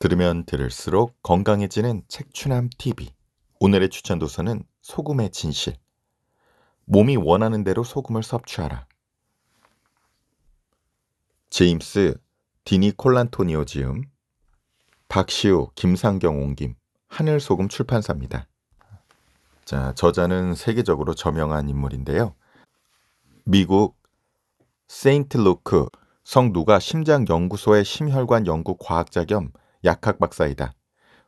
들으면 들을수록 건강해지는 책추남 TV. 오늘의 추천 도서는 소금의 진실. 몸이 원하는 대로 소금을 섭취하라. 제임스 디니 콜란토니오 지음 박시우 김상경 옹김 하늘소금 출판사입니다. 자, 저자는 세계적으로 저명한 인물인데요. 미국 세인트 루크 성 누가 심장 연구소의 심혈관 연구 과학자 겸 약학 박사이다.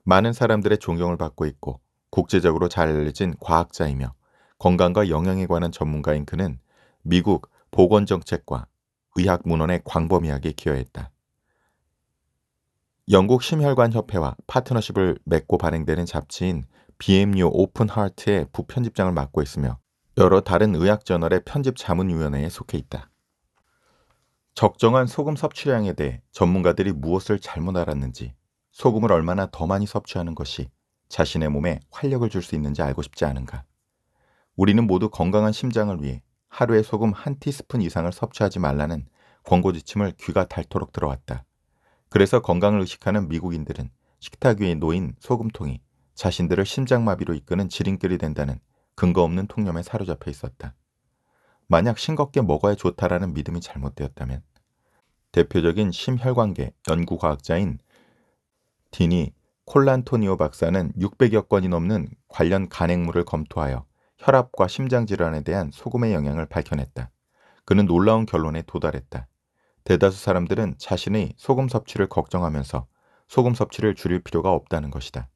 많은 사람들의 존경을 받고 있고 국제적으로 잘 알려진 과학자이며 건강과 영양에 관한 전문가인 그는 미국 보건정책과 의학문헌에 광범위하게 기여했다. 영국 심혈관협회와 파트너십을 맺고 발행되는 잡지인 BMU 오픈하트의 부편집장을 맡고 있으며 여러 다른 의학저널의 편집자문위원회에 속해 있다. 적정한 소금 섭취량에 대해 전문가들이 무엇을 잘못 알았는지 소금을 얼마나 더 많이 섭취하는 것이 자신의 몸에 활력을 줄 수 있는지 알고 싶지 않은가. 우리는 모두 건강한 심장을 위해 하루에 소금 한 티스푼 이상을 섭취하지 말라는 권고 지침을 귀가 닳도록 들어왔다. 그래서 건강을 의식하는 미국인들은 식탁 위에 놓인 소금통이 자신들을 심장마비로 이끄는 지름길이 된다는 근거 없는 통념에 사로잡혀 있었다. 만약 싱겁게 먹어야 좋다라는 믿음이 잘못되었다면 대표적인 심혈관계 연구 과학자인 딘이 콜란토니오 박사는 600여 건이 넘는 관련 간행물을 검토하여 혈압과 심장 질환에 대한 소금의 영향을 밝혀냈다. 그는 놀라운 결론에 도달했다. 대다수 사람들은 자신의 소금 섭취를 걱정하면서 소금 섭취를 줄일 필요가 없다는 것이다.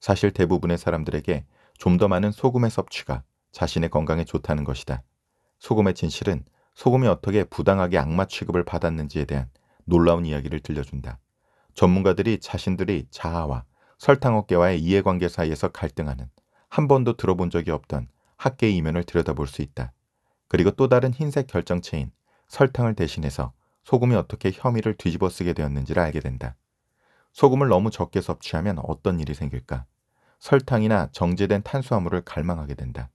사실 대부분의 사람들에게 좀 더 많은 소금의 섭취가 자신의 건강에 좋다는 것이다. 소금의 진실은 소금이 어떻게 부당하게 악마 취급을 받았는지에 대한 놀라운 이야기를 들려준다. 전문가들이 자신들이 자아와 설탕 어깨와의 이해관계 사이에서 갈등하는 한 번도 들어본 적이 없던 학계의 이면을 들여다볼 수 있다. 그리고 또 다른 흰색 결정체인 설탕을 대신해서 소금이 어떻게 혐의를 뒤집어 쓰게 되었는지를 알게 된다. 소금을 너무 적게 섭취하면 어떤 일이 생길까? 설탕이나 정제된 탄수화물을 갈망하게 된다.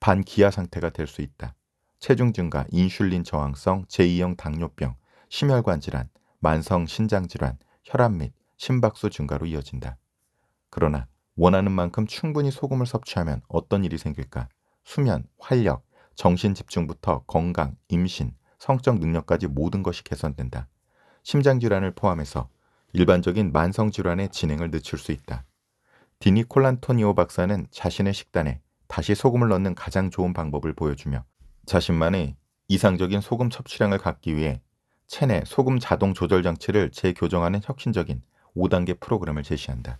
반기아 상태가 될 수 있다. 체중 증가, 인슐린 저항성, 제2형 당뇨병, 심혈관 질환, 만성 신장 질환, 혈압 및 심박수 증가로 이어진다. 그러나 원하는 만큼 충분히 소금을 섭취하면 어떤 일이 생길까? 수면, 활력, 정신 집중부터 건강, 임신, 성적 능력까지 모든 것이 개선된다. 심장 질환을 포함해서 일반적인 만성 질환의 진행을 늦출 수 있다. 디니 콜란토니오 박사는 자신의 식단에 다시 소금을 넣는 가장 좋은 방법을 보여주며 자신만의 이상적인 소금 섭취량을 갖기 위해 체내 소금 자동 조절 장치를 재교정하는 혁신적인 5단계 프로그램을 제시한다.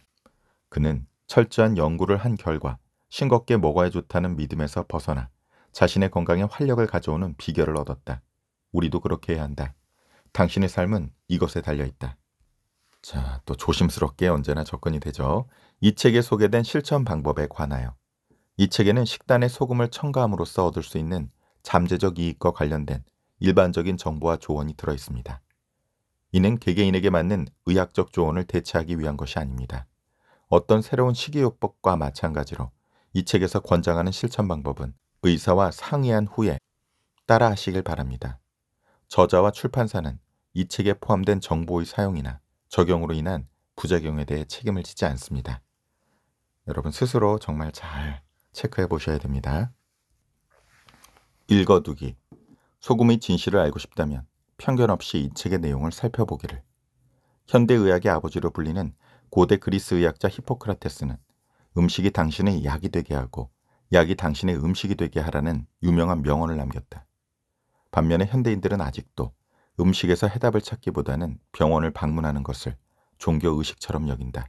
그는 철저한 연구를 한 결과 싱겁게 먹어야 좋다는 믿음에서 벗어나 자신의 건강에 활력을 가져오는 비결을 얻었다. 우리도 그렇게 해야 한다. 당신의 삶은 이것에 달려있다. 자, 또 조심스럽게 언제나 접근이 되죠. 이 책에 소개된 실천 방법에 관하여. 이 책에는 식단에 소금을 첨가함으로써 얻을 수 있는 잠재적 이익과 관련된 일반적인 정보와 조언이 들어 있습니다. 이는 개개인에게 맞는 의학적 조언을 대체하기 위한 것이 아닙니다. 어떤 새로운 식이요법과 마찬가지로 이 책에서 권장하는 실천 방법은 의사와 상의한 후에 따라 하시길 바랍니다. 저자와 출판사는 이 책에 포함된 정보의 사용이나 적용으로 인한 부작용에 대해 책임을 지지 않습니다. 여러분 스스로 정말 잘 체크해 보셔야 됩니다. 읽어두기 소금의 진실을 알고 싶다면 편견 없이 이 책의 내용을 살펴보기를. 현대의학의 아버지로 불리는 고대 그리스 의학자 히포크라테스는 음식이 당신의 약이 되게 하고 약이 당신의 음식이 되게 하라는 유명한 명언을 남겼다. 반면에 현대인들은 아직도 음식에서 해답을 찾기보다는 병원을 방문하는 것을 종교의식처럼 여긴다.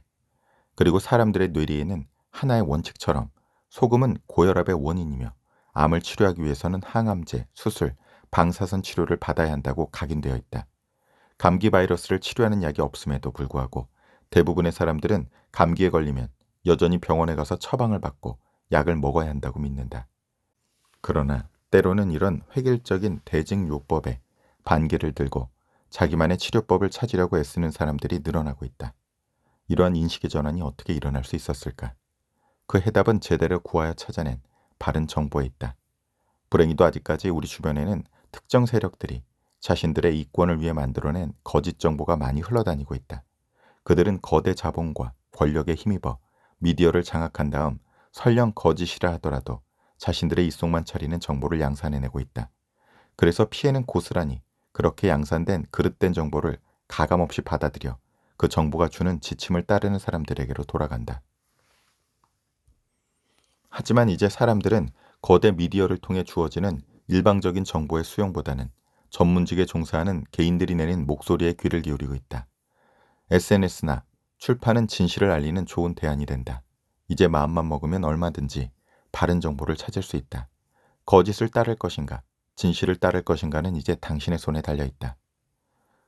그리고 사람들의 뇌리에는 하나의 원칙처럼 소금은 고혈압의 원인이며 암을 치료하기 위해서는 항암제, 수술, 방사선 치료를 받아야 한다고 각인되어 있다. 감기 바이러스를 치료하는 약이 없음에도 불구하고 대부분의 사람들은 감기에 걸리면 여전히 병원에 가서 처방을 받고 약을 먹어야 한다고 믿는다. 그러나 때로는 이런 획일적인 대증요법에 반기를 들고 자기만의 치료법을 찾으려고 애쓰는 사람들이 늘어나고 있다. 이러한 인식의 전환이 어떻게 일어날 수 있었을까? 그 해답은 제대로 구하여 찾아낸 바른 정보에 있다. 불행히도 아직까지 우리 주변에는 특정 세력들이 자신들의 이권을 위해 만들어낸 거짓 정보가 많이 흘러다니고 있다. 그들은 거대 자본과 권력에 힘입어 미디어를 장악한 다음 설령 거짓이라 하더라도 자신들의 이속만 차리는 정보를 양산해내고 있다. 그래서 피해는 고스란히 그렇게 양산된 그릇된 정보를 가감없이 받아들여 그 정보가 주는 지침을 따르는 사람들에게로 돌아간다. 하지만 이제 사람들은 거대 미디어를 통해 주어지는 일방적인 정보의 수용보다는 전문직에 종사하는 개인들이 내린 목소리에 귀를 기울이고 있다. SNS나 출판은 진실을 알리는 좋은 대안이 된다. 이제 마음만 먹으면 얼마든지 바른 정보를 찾을 수 있다. 거짓을 따를 것인가, 진실을 따를 것인가는 이제 당신의 손에 달려 있다.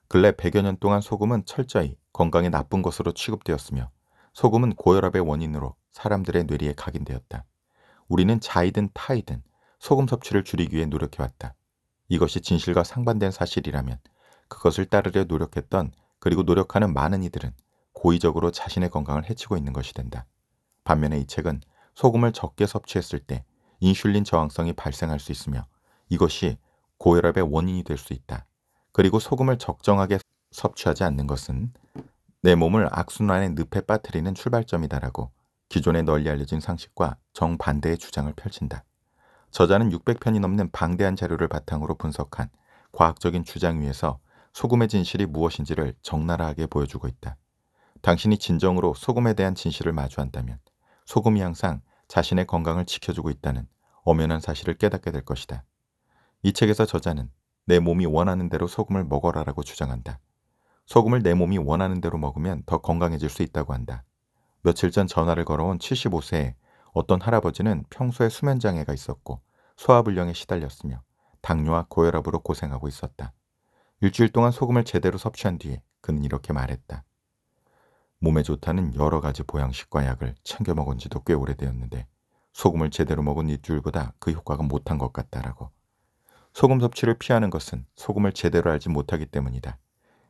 근래 100여 년 동안 소금은 철저히 건강에 나쁜 것으로 취급되었으며 소금은 고혈압의 원인으로 사람들의 뇌리에 각인되었다. 우리는 자이든 타이든 소금 섭취를 줄이기 위해 노력해왔다. 이것이 진실과 상반된 사실이라면 그것을 따르려 노력했던 그리고 노력하는 많은 이들은 고의적으로 자신의 건강을 해치고 있는 것이 된다. 반면에 이 책은 소금을 적게 섭취했을 때 인슐린 저항성이 발생할 수 있으며 이것이 고혈압의 원인이 될 수 있다. 그리고 소금을 적정하게 섭취하지 않는 것은 내 몸을 악순환의 늪에 빠뜨리는 출발점이다라고 기존에 널리 알려진 상식과 정반대의 주장을 펼친다. 저자는 600편이 넘는 방대한 자료를 바탕으로 분석한 과학적인 주장 위에서 소금의 진실이 무엇인지를 적나라하게 보여주고 있다. 당신이 진정으로 소금에 대한 진실을 마주한다면 소금이 항상 자신의 건강을 지켜주고 있다는 엄연한 사실을 깨닫게 될 것이다. 이 책에서 저자는 내 몸이 원하는 대로 소금을 먹어라라고 주장한다. 소금을 내 몸이 원하는 대로 먹으면 더 건강해질 수 있다고 한다. 며칠 전 전화를 걸어온 75세의 어떤 할아버지는 평소에 수면장애가 있었고 소화불량에 시달렸으며 당뇨와 고혈압으로 고생하고 있었다. 일주일 동안 소금을 제대로 섭취한 뒤에 그는 이렇게 말했다. 몸에 좋다는 여러 가지 보양식과 약을 챙겨 먹은 지도 꽤 오래되었는데 소금을 제대로 먹은 일주일보다 그 효과가 못한 것 같다라고. 소금 섭취를 피하는 것은 소금을 제대로 알지 못하기 때문이다.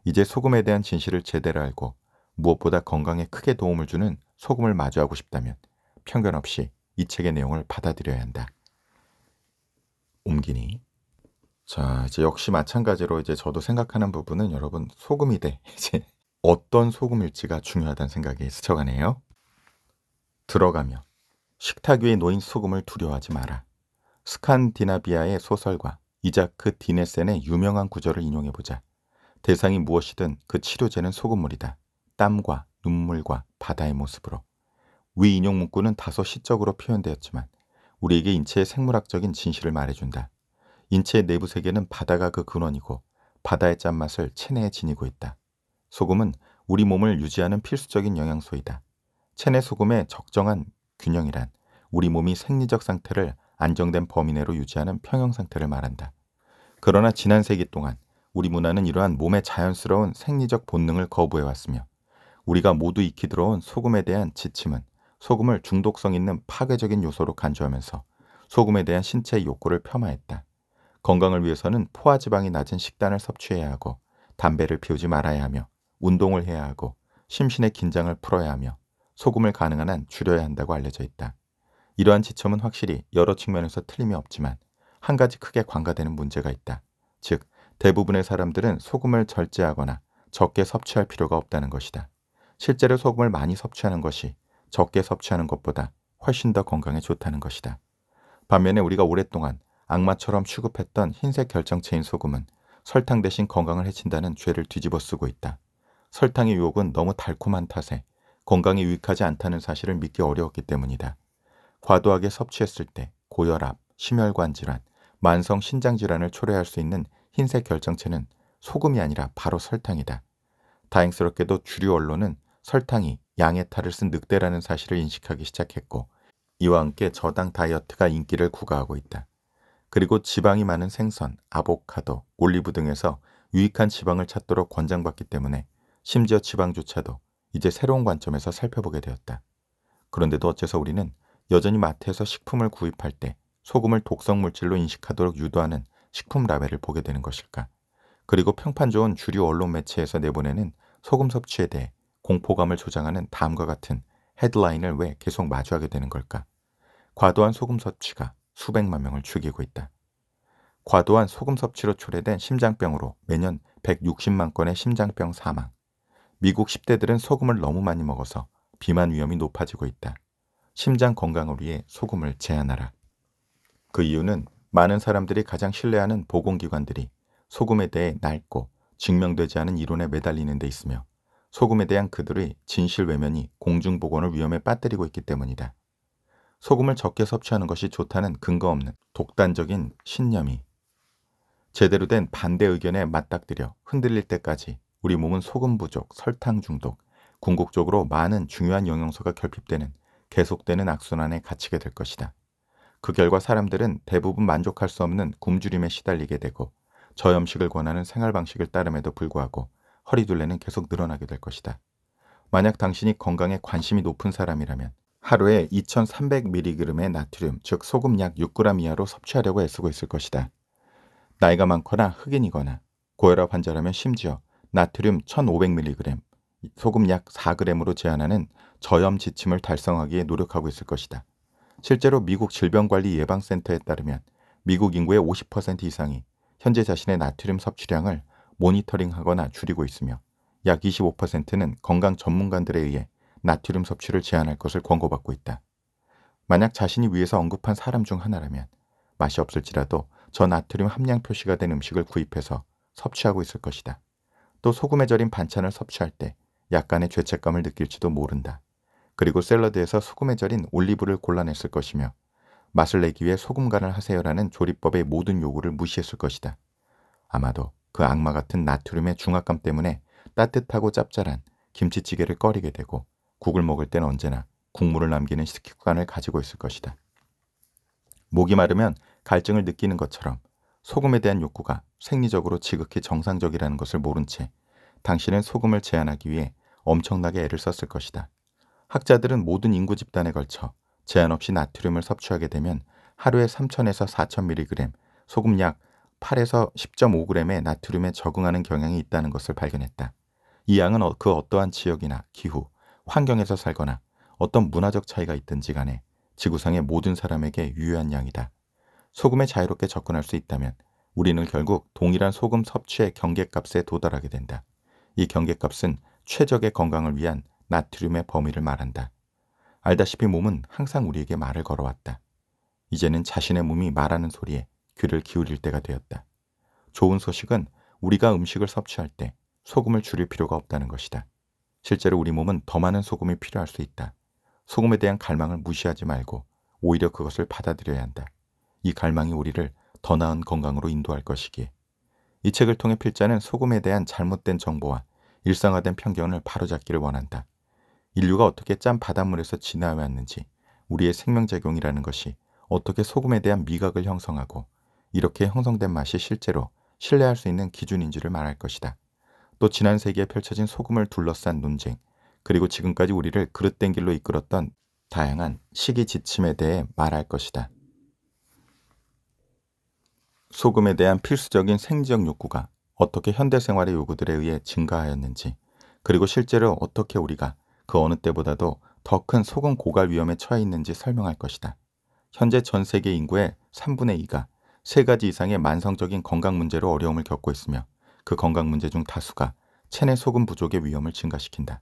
이제 소금에 대한 진실을 제대로 알고 무엇보다 건강에 크게 도움을 주는 소금을 마주하고 싶다면 편견 없이 이 책의 내용을 받아들여야 한다. 옮기니. 자, 이제 역시 마찬가지로 이제 저도 생각하는 부분은 여러분 소금이 돼. 이제 어떤 소금일지가 중요하다는 생각이 스쳐가네요. 들어가며 식탁 위에 놓인 소금을 두려워하지 마라. 스칸디나비아의 소설과 이자크 디네센의 유명한 구절을 인용해보자. 대상이 무엇이든 그 치료제는 소금물이다. 땀과 눈물과 바다의 모습으로. 위 인용 문구는 다소 시적으로 표현되었지만 우리에게 인체의 생물학적인 진실을 말해준다. 인체의 내부 세계는 바다가 그 근원이고 바다의 짠맛을 체내에 지니고 있다. 소금은 우리 몸을 유지하는 필수적인 영양소이다. 체내 소금의 적정한 균형이란 우리 몸이 생리적 상태를 안정된 범위 내로 유지하는 평형 상태를 말한다. 그러나 지난 세기 동안 우리 문화는 이러한 몸의 자연스러운 생리적 본능을 거부해왔으며 우리가 모두 익히 들어온 소금에 대한 지침은 소금을 중독성 있는 파괴적인 요소로 간주하면서 소금에 대한 신체 욕구를 폄하했다. 건강을 위해서는 포화지방이 낮은 식단을 섭취해야 하고 담배를 피우지 말아야 하며 운동을 해야 하고 심신의 긴장을 풀어야 하며 소금을 가능한 한 줄여야 한다고 알려져 있다. 이러한 지점은 확실히 여러 측면에서 틀림이 없지만 한 가지 크게 관가되는 문제가 있다. 즉, 대부분의 사람들은 소금을 절제하거나 적게 섭취할 필요가 없다는 것이다. 실제로 소금을 많이 섭취하는 것이 적게 섭취하는 것보다 훨씬 더 건강에 좋다는 것이다. 반면에 우리가 오랫동안 악마처럼 취급했던 흰색 결정체인 소금은 설탕 대신 건강을 해친다는 죄를 뒤집어 쓰고 있다. 설탕의 유혹은 너무 달콤한 탓에 건강에 유익하지 않다는 사실을 믿기 어려웠기 때문이다. 과도하게 섭취했을 때 고혈압, 심혈관 질환, 만성 신장 질환을 초래할 수 있는 흰색 결정체는 소금이 아니라 바로 설탕이다. 다행스럽게도 주류 언론은 설탕이 양의 탈을 쓴 늑대라는 사실을 인식하기 시작했고 이와 함께 저당 다이어트가 인기를 구가하고 있다. 그리고 지방이 많은 생선, 아보카도, 올리브 등에서 유익한 지방을 찾도록 권장받기 때문에 심지어 지방조차도 이제 새로운 관점에서 살펴보게 되었다. 그런데도 어째서 우리는 여전히 마트에서 식품을 구입할 때 소금을 독성 물질로 인식하도록 유도하는 식품 라벨을 보게 되는 것일까? 그리고 평판 좋은 주류 언론 매체에서 내보내는 소금 섭취에 대해 공포감을 조장하는 다음과 같은 헤드라인을 왜 계속 마주하게 되는 걸까? 과도한 소금 섭취가 수백만 명을 죽이고 있다. 과도한 소금 섭취로 초래된 심장병으로 매년 160만 건의 심장병 사망. 미국 10대들은 소금을 너무 많이 먹어서 비만 위험이 높아지고 있다. 심장 건강을 위해 소금을 제한하라. 그 이유는 많은 사람들이 가장 신뢰하는 보건기관들이 소금에 대해 낡고 증명되지 않은 이론에 매달리는 데 있으며 소금에 대한 그들의 진실 외면이 공중보건을 위험에 빠뜨리고 있기 때문이다. 소금을 적게 섭취하는 것이 좋다는 근거 없는 독단적인 신념이 제대로 된 반대 의견에 맞닥뜨려 흔들릴 때까지 우리 몸은 소금 부족, 설탕 중독, 궁극적으로 많은 중요한 영양소가 결핍되는 계속되는 악순환에 갇히게 될 것이다. 그 결과 사람들은 대부분 만족할 수 없는 굶주림에 시달리게 되고 저염식을 권하는 생활 방식을 따름에도 불구하고 허리둘레는 계속 늘어나게 될 것이다. 만약 당신이 건강에 관심이 높은 사람이라면 하루에 2300mg의 나트륨, 즉 소금 약 6g 이하로 섭취하려고 애쓰고 있을 것이다. 나이가 많거나 흑인이거나 고혈압 환자라면 심지어 나트륨 1500mg, 소금 약 4g으로 제한하는 저염 지침을 달성하기에 노력하고 있을 것이다. 실제로 미국 질병관리 예방센터에 따르면 미국 인구의 50% 이상이 현재 자신의 나트륨 섭취량을 모니터링하거나 줄이고 있으며 약 25%는 건강 전문가들에 의해 나트륨 섭취를 제한할 것을 권고받고 있다. 만약 자신이 위에서 언급한 사람 중 하나라면 맛이 없을지라도 저 나트륨 함량 표시가 된 음식을 구입해서 섭취하고 있을 것이다. 또 소금에 절인 반찬을 섭취할 때 약간의 죄책감을 느낄지도 모른다. 그리고 샐러드에서 소금에 절인 올리브를 골라냈을 것이며 맛을 내기 위해 소금간을 하세요라는 조리법의 모든 요구를 무시했을 것이다. 아마도 그 악마 같은 나트륨의 중압감 때문에 따뜻하고 짭짤한 김치찌개를 꺼리게 되고 국을 먹을 땐 언제나 국물을 남기는 식습관을 가지고 있을 것이다. 목이 마르면 갈증을 느끼는 것처럼 소금에 대한 욕구가 생리적으로 지극히 정상적이라는 것을 모른 채 당신은 소금을 제한하기 위해 엄청나게 애를 썼을 것이다. 학자들은 모든 인구 집단에 걸쳐 제한 없이 나트륨을 섭취하게 되면 하루에 3천에서4천0리그램 소금 약 8에서 10.5g의 나트륨에 적응하는 경향이 있다는 것을 발견했다. 이 양은 어, 그 어떠한 지역이나 기후, 환경에서 살거나 어떤 문화적 차이가 있든지 간에 지구상의 모든 사람에게 유효한 양이다. 소금에 자유롭게 접근할 수 있다면 우리는 결국 동일한 소금 섭취의 경계값에 도달하게 된다. 이 경계값은 최적의 건강을 위한 나트륨의 범위를 말한다. 알다시피 몸은 항상 우리에게 말을 걸어왔다. 이제는 자신의 몸이 말하는 소리에 귀를 기울일 때가 되었다. 좋은 소식은 우리가 음식을 섭취할 때 소금을 줄일 필요가 없다는 것이다. 실제로 우리 몸은 더 많은 소금이 필요할 수 있다. 소금에 대한 갈망을 무시하지 말고 오히려 그것을 받아들여야 한다. 이 갈망이 우리를 더 나은 건강으로 인도할 것이기에. 이 책을 통해 필자는 소금에 대한 잘못된 정보와 일상화된 편견을 바로잡기를 원한다. 인류가 어떻게 짠 바닷물에서 진화해왔는지 우리의 생명작용이라는 것이 어떻게 소금에 대한 미각을 형성하고 이렇게 형성된 맛이 실제로 신뢰할 수 있는 기준인지를 말할 것이다. 또 지난 세기에 펼쳐진 소금을 둘러싼 논쟁, 그리고 지금까지 우리를 그릇된 길로 이끌었던 다양한 시기 지침에 대해 말할 것이다. 소금에 대한 필수적인 생지역 욕구가 어떻게 현대 생활의 요구들에 의해 증가하였는지, 그리고 실제로 어떻게 우리가 그 어느 때보다도 더 큰 소금 고갈 위험에 처해 있는지 설명할 것이다. 현재 전 세계 인구의 3분의 2가 세 가지 이상의 만성적인 건강 문제로 어려움을 겪고 있으며 그 건강 문제 중 다수가 체내 소금 부족의 위험을 증가시킨다.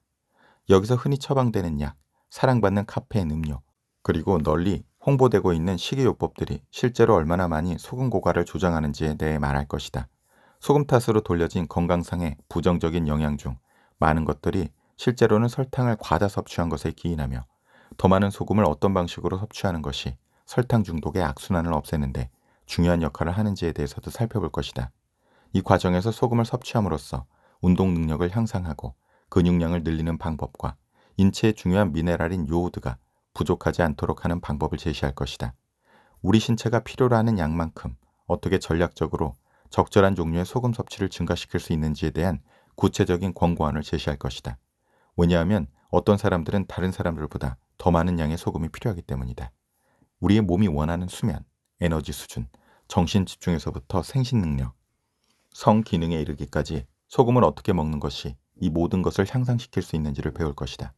여기서 흔히 처방되는 약, 사랑받는 카페인 음료, 그리고 널리 홍보되고 있는 식이요법들이 실제로 얼마나 많이 소금 고갈을 조장하는지에 대해 말할 것이다. 소금 탓으로 돌려진 건강상의 부정적인 영향 중 많은 것들이 실제로는 설탕을 과다 섭취한 것에 기인하며 더 많은 소금을 어떤 방식으로 섭취하는 것이 설탕 중독의 악순환을 없애는데 중요한 역할을 하는지에 대해서도 살펴볼 것이다. 이 과정에서 소금을 섭취함으로써 운동 능력을 향상하고 근육량을 늘리는 방법과 인체의 중요한 미네랄인 요오드가 부족하지 않도록 하는 방법을 제시할 것이다. 우리 신체가 필요로 하는 양만큼 어떻게 전략적으로 적절한 종류의 소금 섭취를 증가시킬 수 있는지에 대한 구체적인 권고안을 제시할 것이다. 왜냐하면 어떤 사람들은 다른 사람들보다 더 많은 양의 소금이 필요하기 때문이다. 우리의 몸이 원하는 수면, 에너지 수준, 정신 집중에서부터 생신 능력, 성 기능에 이르기까지 소금을 어떻게 먹는 것이 이 모든 것을 향상시킬 수 있는지를 배울 것이다.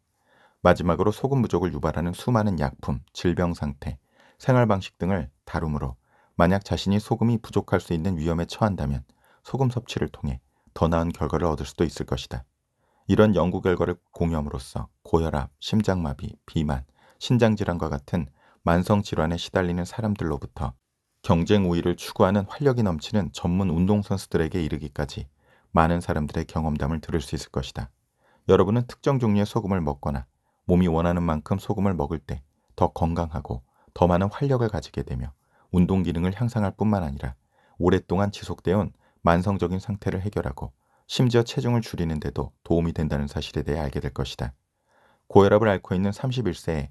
마지막으로 소금 부족을 유발하는 수많은 약품, 질병 상태, 생활 방식 등을 다루므로 만약 자신이 소금이 부족할 수 있는 위험에 처한다면 소금 섭취를 통해 더 나은 결과를 얻을 수도 있을 것이다. 이런 연구 결과를 공유함으로써 고혈압, 심장마비, 비만, 신장질환과 같은 만성 질환에 시달리는 사람들로부터 경쟁 우위를 추구하는 활력이 넘치는 전문 운동선수들에게 이르기까지 많은 사람들의 경험담을 들을 수 있을 것이다. 여러분은 특정 종류의 소금을 먹거나 몸이 원하는 만큼 소금을 먹을 때 더 건강하고 더 많은 활력을 가지게 되며 운동 기능을 향상할 뿐만 아니라 오랫동안 지속되어 온 만성적인 상태를 해결하고 심지어 체중을 줄이는 데도 도움이 된다는 사실에 대해 알게 될 것이다. 고혈압을 앓고 있는 31세에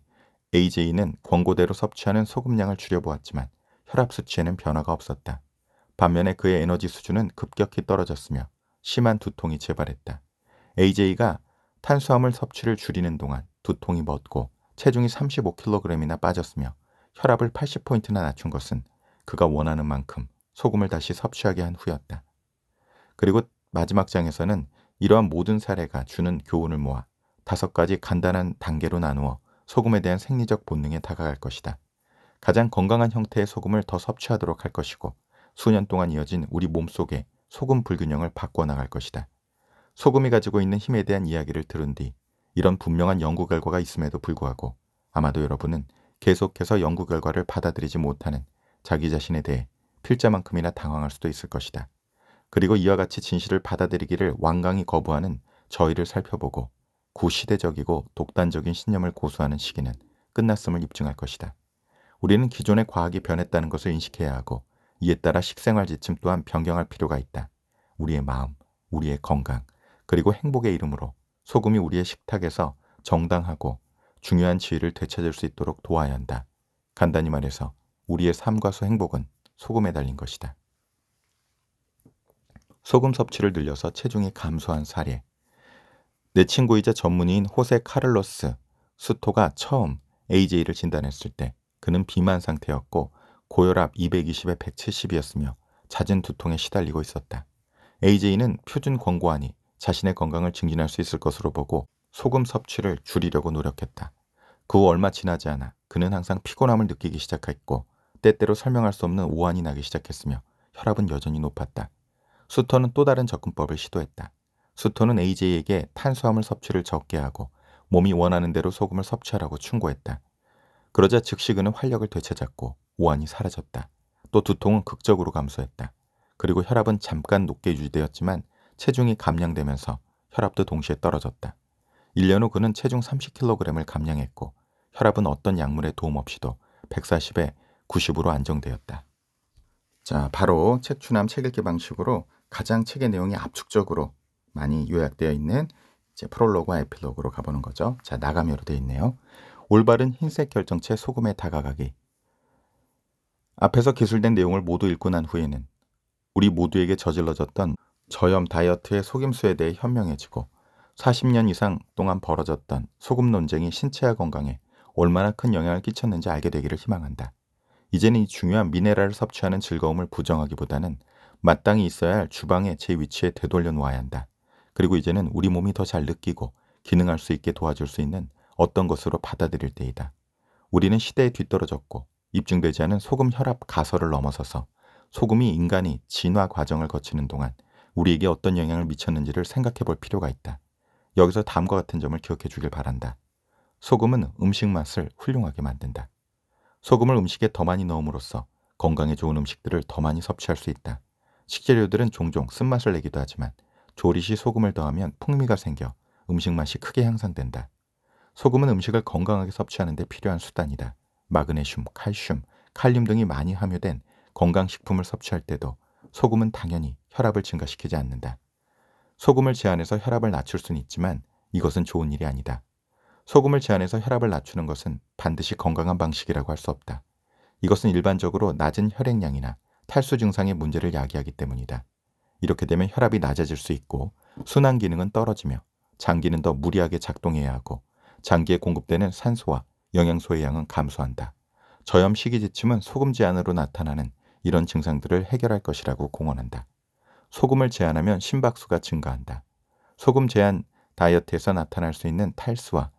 AJ는 권고대로 섭취하는 소금량을 줄여보았지만 혈압 수치에는 변화가 없었다. 반면에 그의 에너지 수준은 급격히 떨어졌으며 심한 두통이 재발했다. AJ가 탄수화물 섭취를 줄이는 동안 두통이 멎고 체중이 35kg이나 빠졌으며 혈압을 80포인트나 낮춘 것은 그가 원하는 만큼 소금을 다시 섭취하게 한 후였다. 그리고 마지막 장에서는 이러한 모든 사례가 주는 교훈을 모아 다섯 가지 간단한 단계로 나누어 소금에 대한 생리적 본능에 다가갈 것이다. 가장 건강한 형태의 소금을 더 섭취하도록 할 것이고 수년 동안 이어진 우리 몸속의 소금 불균형을 바꿔나갈 것이다. 소금이 가지고 있는 힘에 대한 이야기를 들은 뒤 이런 분명한 연구 결과가 있음에도 불구하고 아마도 여러분은 계속해서 연구 결과를 받아들이지 못하는 자기 자신에 대해 필자만큼이나 당황할 수도 있을 것이다. 그리고 이와 같이 진실을 받아들이기를 완강히 거부하는 저희를 살펴보고 구시대적이고 독단적인 신념을 고수하는 시기는 끝났음을 입증할 것이다. 우리는 기존의 과학이 변했다는 것을 인식해야 하고 이에 따라 식생활 지침 또한 변경할 필요가 있다. 우리의 마음, 우리의 건강, 그리고 행복의 이름으로 소금이 우리의 식탁에서 정당하고 중요한 지위를 되찾을 수 있도록 도와야 한다. 간단히 말해서 우리의 삶과 소 행복은 소금에 달린 것이다. 소금 섭취를 늘려서 체중이 감소한 사례. 내 친구이자 전문의인 호세 카를로스 수토가 처음 AJ를 진단했을 때 그는 비만 상태였고 고혈압 220에 170이었으며 잦은 두통에 시달리고 있었다. AJ는 표준 권고안이 자신의 건강을 증진할 수 있을 것으로 보고 소금 섭취를 줄이려고 노력했다. 그 후 얼마 지나지 않아 그는 항상 피곤함을 느끼기 시작했고 때때로 설명할 수 없는 오한이 나기 시작했으며 혈압은 여전히 높았다. 수터는 또 다른 접근법을 시도했다. 수터는 AJ에게 탄수화물 섭취를 적게 하고 몸이 원하는 대로 소금을 섭취하라고 충고했다. 그러자 즉시 그는 활력을 되찾았고 오한이 사라졌다. 또 두통은 극적으로 감소했다. 그리고 혈압은 잠깐 높게 유지되었지만 체중이 감량되면서 혈압도 동시에 떨어졌다. 1년 후 그는 체중 30kg을 감량했고 혈압은 어떤 약물의 도움 없이도 140에 90으로 안정되었다. 자, 바로 책 추남 책 읽기 방식으로 가장 책의 내용이 압축적으로 많이 요약되어 있는 이제 프롤로그와 에필로그로 가보는 거죠. 자, 나가미로 되어 있네요. 올바른 흰색 결정체 소금에 다가가기. 앞에서 기술된 내용을 모두 읽고 난 후에는 우리 모두에게 저질러졌던 저염 다이어트의 속임수에 대해 현명해지고 40년 이상 동안 벌어졌던 소금 논쟁이 신체와 건강에 얼마나 큰 영향을 끼쳤는지 알게 되기를 희망한다. 이제는 이 중요한 미네랄을 섭취하는 즐거움을 부정하기보다는 마땅히 있어야 할 주방의 제 위치에 되돌려 놓아야 한다. 그리고 이제는 우리 몸이 더 잘 느끼고 기능할 수 있게 도와줄 수 있는 어떤 것으로 받아들일 때이다. 우리는 시대에 뒤떨어졌고 입증되지 않은 소금 혈압 가설을 넘어서서 소금이 인간이 진화 과정을 거치는 동안 우리에게 어떤 영향을 미쳤는지를 생각해 볼 필요가 있다. 여기서 다음과 같은 점을 기억해 주길 바란다. 소금은 음식 맛을 훌륭하게 만든다. 소금을 음식에 더 많이 넣음으로써 건강에 좋은 음식들을 더 많이 섭취할 수 있다. 식재료들은 종종 쓴맛을 내기도 하지만 조리 시 소금을 더하면 풍미가 생겨 음식 맛이 크게 향상된다. 소금은 음식을 건강하게 섭취하는 데 필요한 수단이다. 마그네슘, 칼슘, 칼륨 등이 많이 함유된 건강식품을 섭취할 때도 소금은 당연히 혈압을 증가시키지 않는다. 소금을 제한해서 혈압을 낮출 수는 있지만 이것은 좋은 일이 아니다. 소금을 제한해서 혈압을 낮추는 것은 반드시 건강한 방식이라고 할 수 없다. 이것은 일반적으로 낮은 혈액량이나 탈수 증상의 문제를 야기하기 때문이다. 이렇게 되면 혈압이 낮아질 수 있고 순환 기능은 떨어지며 장기는 더 무리하게 작동해야 하고 장기에 공급되는 산소와 영양소의 양은 감소한다. 저염 식이 지침은 소금 제한으로 나타나는 이런 증상들을 해결할 것이라고 공언한다. 소금을 제한하면 심박수가 증가한다. 소금 제한 다이어트에서 나타날 수 있는 탈수와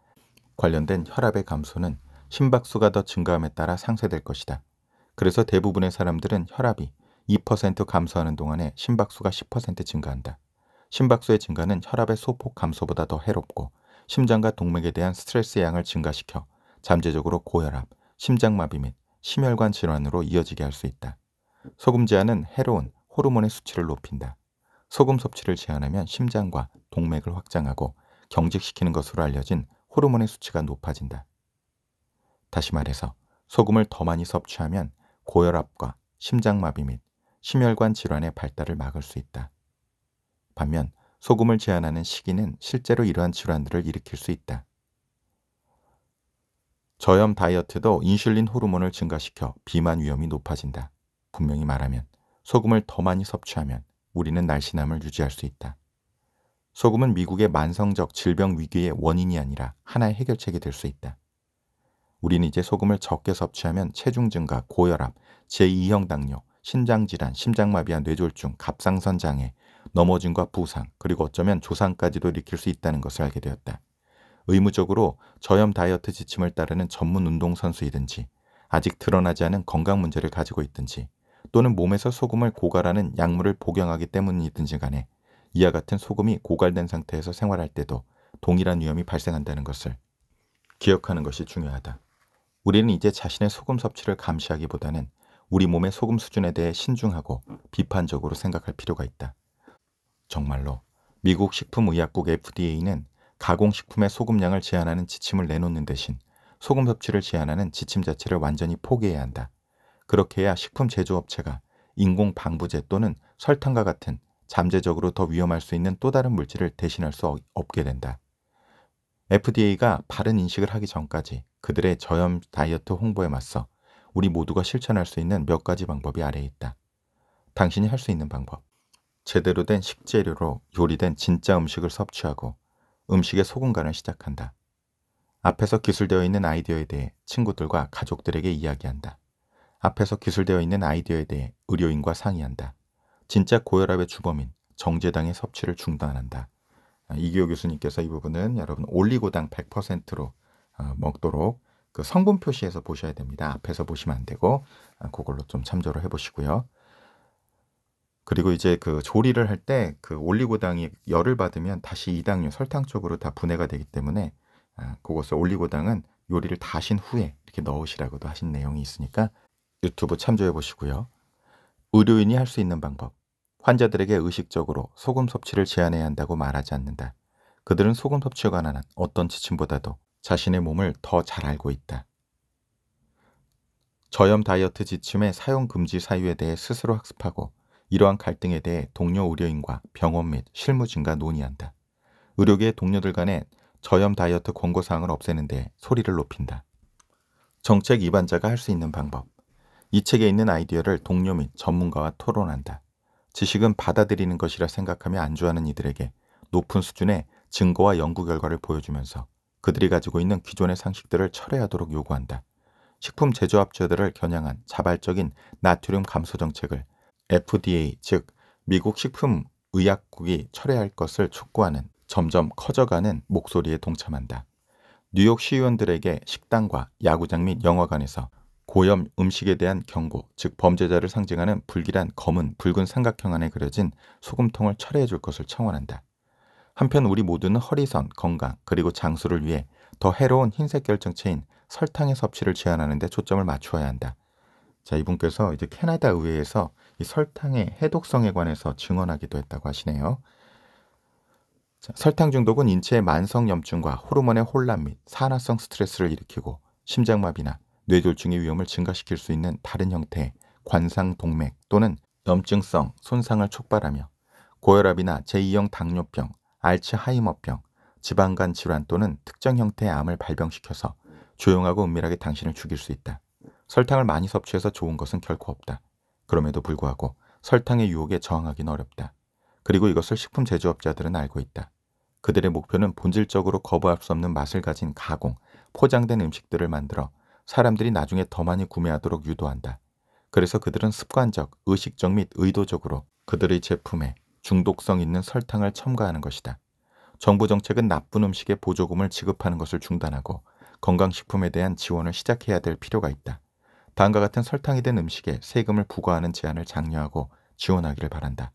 관련된 혈압의 감소는 심박수가 더 증가함에 따라 상쇄될 것이다. 그래서 대부분의 사람들은 혈압이 2% 감소하는 동안에 심박수가 10% 증가한다. 심박수의 증가는 혈압의 소폭 감소보다 더 해롭고 심장과 동맥에 대한 스트레스의 양을 증가시켜 잠재적으로 고혈압, 심장마비 및 심혈관 질환으로 이어지게 할 수 있다. 소금 제한은 해로운 호르몬의 수치를 높인다. 소금 섭취를 제한하면 심장과 동맥을 확장하고 경직시키는 것으로 알려진 호르몬의 수치가 높아진다. 다시 말해서 소금을 더 많이 섭취하면 고혈압과 심장마비 및 심혈관 질환의 발달을 막을 수 있다. 반면 소금을 제한하는 시기는 실제로 이러한 질환들을 일으킬 수 있다. 저염 다이어트도 인슐린 호르몬을 증가시켜 비만 위험이 높아진다. 분명히 말하면 소금을 더 많이 섭취하면 우리는 날씬함을 유지할 수 있다. 소금은 미국의 만성적 질병 위기의 원인이 아니라 하나의 해결책이 될 수 있다. 우리는 이제 소금을 적게 섭취하면 체중 증가, 고혈압, 제2형 당뇨, 신장질환, 심장마비와 뇌졸중, 갑상선 장애, 넘어짐과 부상, 그리고 어쩌면 조상까지도 일으킬 수 있다는 것을 알게 되었다. 의무적으로 저염 다이어트 지침을 따르는 전문 운동선수이든지 아직 드러나지 않은 건강 문제를 가지고 있든지 또는 몸에서 소금을 고갈하는 약물을 복용하기 때문이든지 간에 이와 같은 소금이 고갈된 상태에서 생활할 때도 동일한 위험이 발생한다는 것을 기억하는 것이 중요하다. 우리는 이제 자신의 소금 섭취를 감시하기보다는 우리 몸의 소금 수준에 대해 신중하고 비판적으로 생각할 필요가 있다. 정말로 미국 식품의약국 FDA는 가공식품의 소금량을 제한하는 지침을 내놓는 대신 소금 섭취를 제한하는 지침 자체를 완전히 포기해야 한다. 그렇게 해야 식품 제조업체가 인공 방부제 또는 설탕과 같은 잠재적으로 더 위험할 수 있는 또 다른 물질을 대신할 수 없게 된다. FDA가 바른 인식을 하기 전까지 그들의 저염 다이어트 홍보에 맞서 우리 모두가 실천할 수 있는 몇 가지 방법이 아래에 있다. 당신이 할 수 있는 방법. 제대로 된 식재료로 요리된 진짜 음식을 섭취하고 음식의 소금간을 시작한다. 앞에서 기술되어 있는 아이디어에 대해 친구들과 가족들에게 이야기한다. 앞에서 기술되어 있는 아이디어에 대해 의료인과 상의한다. 진짜 고혈압의 주범인 정제당의 섭취를 중단한다. 아, 이기호 교수님께서 이 부분은 여러분 올리고당 100%로 어, 먹도록 그 성분 표시해서 보셔야 됩니다. 앞에서 보시면 안 되고 아, 그걸로 좀 참조를 해보시고요. 그리고 이제 그 조리를 할 때 그 올리고당이 열을 받으면 다시 이당류 설탕 쪽으로 다 분해가 되기 때문에 아, 그것을 올리고당은 요리를 다신 후에 이렇게 넣으시라고도 하신 내용이 있으니까 유튜브 참조해 보시고요. 의료인이 할 수 있는 방법. 환자들에게 의식적으로 소금 섭취를 제한해야 한다고 말하지 않는다. 그들은 소금 섭취에 관한 어떤 지침보다도 자신의 몸을 더 잘 알고 있다. 저염 다이어트 지침의 사용 금지 사유에 대해 스스로 학습하고 이러한 갈등에 대해 동료 의료인과 병원 및 실무진과 논의한다. 의료계 동료들 간에 저염 다이어트 권고사항을 없애는 데 소리를 높인다. 정책 입안자가 할 수 있는 방법. 이 책에 있는 아이디어를 동료 및 전문가와 토론한다. 지식은 받아들이는 것이라 생각하며 안주하는 이들에게 높은 수준의 증거와 연구 결과를 보여주면서 그들이 가지고 있는 기존의 상식들을 철회하도록 요구한다. 식품 제조업체들을 겨냥한 자발적인 나트륨 감소 정책을 FDA 즉 미국 식품의약국이 철회할 것을 촉구하는 점점 커져가는 목소리에 동참한다. 뉴욕 시의원들에게 식당과 야구장 및 영화관에서 고염 음식에 대한 경고, 즉 범죄자를 상징하는 불길한 검은 붉은 삼각형 안에 그려진 소금통을 철회해 줄 것을 청원한다. 한편 우리 모두는 허리선, 건강, 그리고 장수를 위해 더 해로운 흰색 결정체인 설탕의 섭취를 제한하는 데 초점을 맞추어야 한다. 자, 이분께서 이제 캐나다 의회에서 이 설탕의 해독성에 관해서 증언하기도 했다고 하시네요. 자, 설탕 중독은 인체의 만성 염증과 호르몬의 혼란 및 산화성 스트레스를 일으키고 심장마비나 뇌졸중의 위험을 증가시킬 수 있는 다른 형태의 관상동맥 또는 염증성 손상을 촉발하며 고혈압이나 제2형 당뇨병, 알츠하이머병, 지방간 질환 또는 특정 형태의 암을 발병시켜서 조용하고 은밀하게 당신을 죽일 수 있다. 설탕을 많이 섭취해서 좋은 것은 결코 없다. 그럼에도 불구하고 설탕의 유혹에 저항하기는 어렵다. 그리고 이것을 식품 제조업자들은 알고 있다. 그들의 목표는 본질적으로 거부할 수 없는 맛을 가진 가공, 포장된 음식들을 만들어 사람들이 나중에 더 많이 구매하도록 유도한다. 그래서 그들은 습관적, 의식적 및 의도적으로 그들의 제품에 중독성 있는 설탕을 첨가하는 것이다. 정부 정책은 나쁜 음식에 보조금을 지급하는 것을 중단하고 건강식품에 대한 지원을 시작해야 될 필요가 있다. 다음과 같은 설탕이 된 음식에 세금을 부과하는 제한을 장려하고 지원하기를 바란다.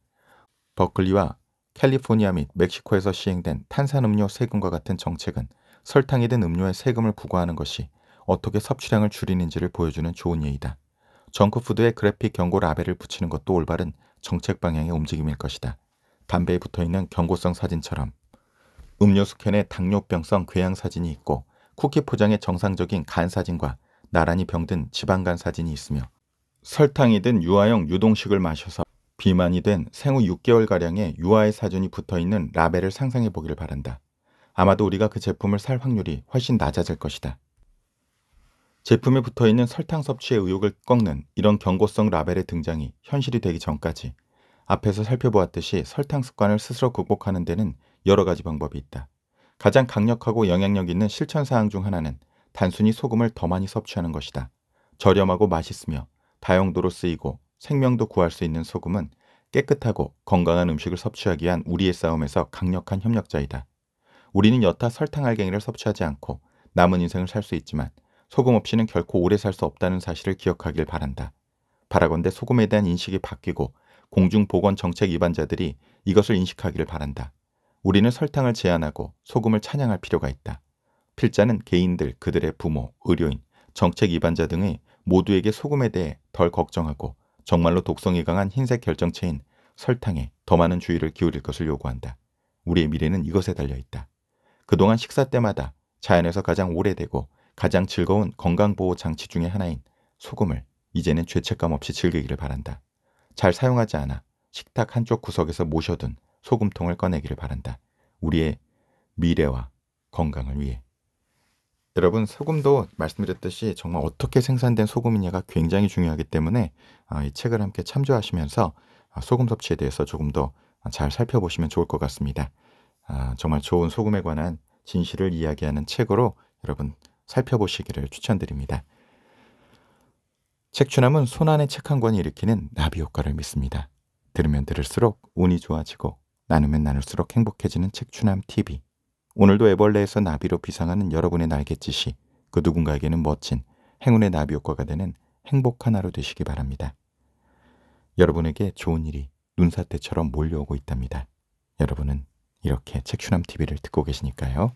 버클리와 캘리포니아 및 멕시코에서 시행된 탄산음료 세금과 같은 정책은 설탕이 된 음료에 세금을 부과하는 것이 어떻게 섭취량을 줄이는지를 보여주는 좋은 예이다. 정크푸드에 그래픽 경고 라벨을 붙이는 것도 올바른 정책 방향의 움직임일 것이다. 담배에 붙어있는 경고성 사진처럼 음료수 캔에 당뇨병성 궤양 사진이 있고 쿠키 포장에 정상적인 간 사진과 나란히 병든 지방간 사진이 있으며 설탕이 든 유아용 유동식을 마셔서 비만이 된 생후 6개월가량의 유아의 사진이 붙어있는 라벨을 상상해 보기를 바란다. 아마도 우리가 그 제품을 살 확률이 훨씬 낮아질 것이다. 제품에 붙어있는 설탕 섭취의 의욕을 꺾는 이런 경고성 라벨의 등장이 현실이 되기 전까지 앞에서 살펴보았듯이 설탕 습관을 스스로 극복하는 데는 여러 가지 방법이 있다. 가장 강력하고 영향력 있는 실천 사항 중 하나는 단순히 소금을 더 많이 섭취하는 것이다. 저렴하고 맛있으며 다용도로 쓰이고 생명도 구할 수 있는 소금은 깨끗하고 건강한 음식을 섭취하기 위한 우리의 싸움에서 강력한 협력자이다. 우리는 여타 설탕 알갱이를 섭취하지 않고 남은 인생을 살 수 있지만 소금 없이는 결코 오래 살 수 없다는 사실을 기억하길 바란다. 바라건대 소금에 대한 인식이 바뀌고 공중보건정책 위반자들이 이것을 인식하기를 바란다. 우리는 설탕을 제한하고 소금을 찬양할 필요가 있다. 필자는 개인들, 그들의 부모, 의료인, 정책 위반자 등의 모두에게 소금에 대해 덜 걱정하고 정말로 독성이 강한 흰색 결정체인 설탕에 더 많은 주의를 기울일 것을 요구한다. 우리의 미래는 이것에 달려있다. 그동안 식사 때마다 자연에서 가장 오래되고 가장 즐거운 건강보호 장치 중의 하나인 소금을 이제는 죄책감 없이 즐기기를 바란다. 잘 사용하지 않아 식탁 한쪽 구석에서 모셔둔 소금통을 꺼내기를 바란다. 우리의 미래와 건강을 위해. 여러분 소금도 말씀드렸듯이 정말 어떻게 생산된 소금이냐가 굉장히 중요하기 때문에 아, 이 책을 함께 참조하시면서 아, 소금 섭취에 대해서 조금 더 잘 살펴보시면 좋을 것 같습니다. 아, 정말 좋은 소금에 관한 진실을 이야기하는 책으로 여러분 살펴보시기를 추천드립니다. 책추남은 손안의 책 한 권이 일으키는 나비 효과를 믿습니다. 들으면 들을수록 운이 좋아지고 나누면 나눌수록 행복해지는 책추남 TV. 오늘도 애벌레에서 나비로 비상하는 여러분의 날갯짓이 그 누군가에게는 멋진 행운의 나비 효과가 되는 행복한 하루 되시기 바랍니다. 여러분에게 좋은 일이 눈사태처럼 몰려오고 있답니다. 여러분은 이렇게 책추남 TV를 듣고 계시니까요.